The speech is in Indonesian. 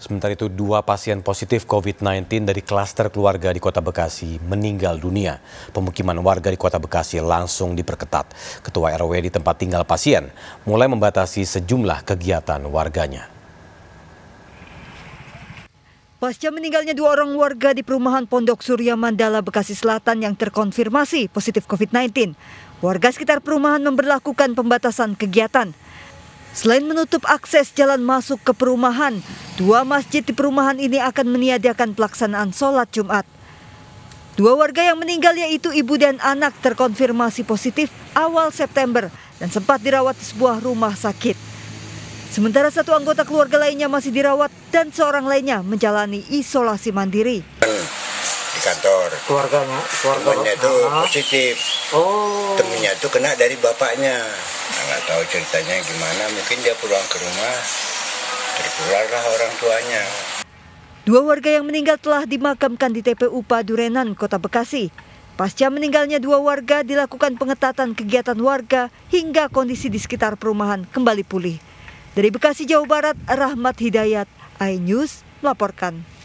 Sementara itu, dua pasien positif COVID-19 dari klaster keluarga di Kota Bekasi meninggal dunia. Pemukiman warga di Kota Bekasi langsung diperketat. Ketua RW di tempat tinggal pasien mulai membatasi sejumlah kegiatan warganya. Pasca meninggalnya dua orang warga di perumahan Pondok Surya Mandala Bekasi Selatan yang terkonfirmasi positif COVID-19, warga sekitar perumahan memperlakukan pembatasan kegiatan. Selain menutup akses jalan masuk ke perumahan, dua masjid di perumahan ini akan meniadakan pelaksanaan sholat Jumat. Dua warga yang meninggal yaitu ibu dan anak terkonfirmasi positif awal September dan sempat dirawat di sebuah rumah sakit. Sementara satu anggota keluarga lainnya masih dirawat dan seorang lainnya menjalani isolasi mandiri. Eh, di kantor keluarganya keluarga temennya itu positif oh temennya itu kena dari bapaknya nah, nggak nah, tahu ceritanya gimana mungkin dia pulang ke rumah Terpularlah orang tuanya Dua warga yang meninggal telah dimakamkan di TPU Padurenan, Kota Bekasi. Pasca meninggalnya dua warga, dilakukan pengetatan kegiatan warga hingga kondisi di sekitar perumahan kembali pulih. Dari Bekasi, Jawa Barat, Rahmat Hidayat, iNews melaporkan.